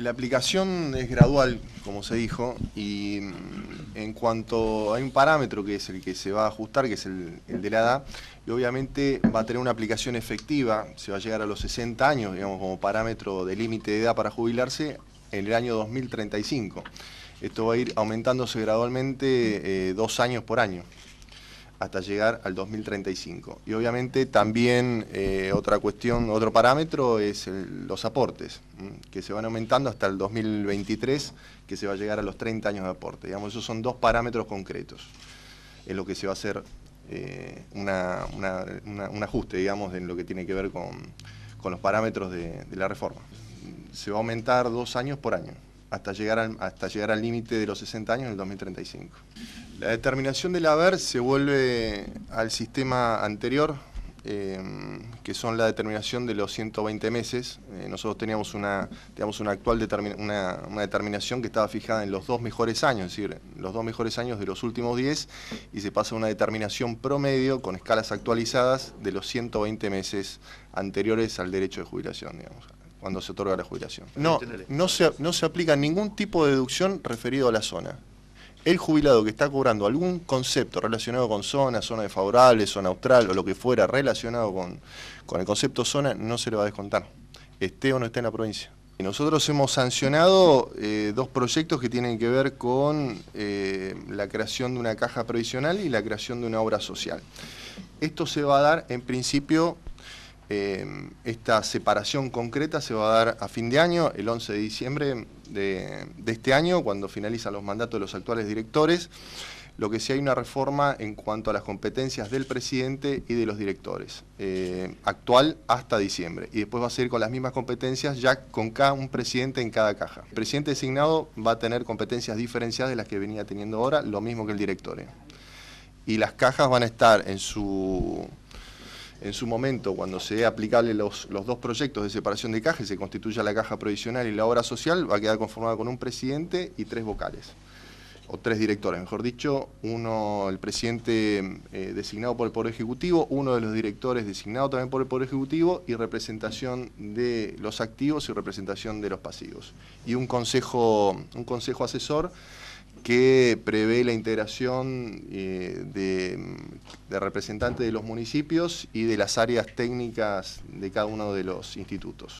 La aplicación es gradual, como se dijo, y mm, en cuanto hay un parámetro que es el que se va a ajustar, que es el, de la edad, y obviamente va a tener una aplicación efectiva, se va a llegar a los 60 años, digamos, como parámetro de límite de edad para jubilarse en el año 2035. Esto va a ir aumentándose gradualmente eh, dos años por año hasta llegar al 2035. Y obviamente también eh, otra cuestión, otro parámetro es los aportes, que se van aumentando hasta el 2023, que se va a llegar a los 30 años de aporte. Digamos, esos son dos parámetros concretos. en lo que se va a hacer eh, una, un ajuste, digamos, en lo que tiene que ver con, los parámetros de la reforma. Se va a aumentar dos años por año hasta llegar al hasta llegar al límite de los 60 años en el 2035. La determinación del haber se vuelve al sistema anterior, em, que son la determinación de los 120 meses. Eh, nosotros teníamos una, digamos, una actual determinación que estaba fijada en los dos mejores años, es decir, los dos mejores años de los últimos 10, y se pasa a una determinación promedio con escalas actualizadas de los 120 meses anteriores al derecho de jubilación, digamos cuando se otorga la jubilación. No, no se, no se aplica ningún tipo de deducción referido a la zona. El jubilado que está cobrando algún concepto relacionado con zona, zona desfavorable, zona austral o lo que fuera relacionado con, el concepto zona, no se le va a descontar, esté o no esté en la provincia. Y nosotros hemos sancionado eh, dos proyectos que tienen que ver con eh, la creación de una caja previsional y la creación de una obra social. Esto se va a dar en principio eh, esta separación concreta se va a dar a fin de año, el 11 de diciembre de, este año, cuando finalizan los mandatos de los actuales directores. Lo que sí hay una reforma en cuanto a las competencias del presidente y de los directores, eh, actual hasta diciembre. Y después va a seguir con las mismas competencias, ya con cada un presidente en cada caja. El presidente designado va a tener competencias diferenciadas de las que venía teniendo ahora, lo mismo que el directorio. Eh. Y las cajas van a estar en su en su momento, cuando se aplicable los, los dos proyectos de separación de cajas, se constituya la caja provisional y la obra social, va a quedar conformada con un presidente y tres vocales, o tres directores, mejor dicho, uno el presidente eh, designado por el Poder Ejecutivo, uno de los directores designado también por el Poder Ejecutivo, y representación de los activos y representación de los pasivos. Y un consejo, un consejo asesor que prevé la integración eh, de, representantes de los municipios y de las áreas técnicas de cada uno de los institutos.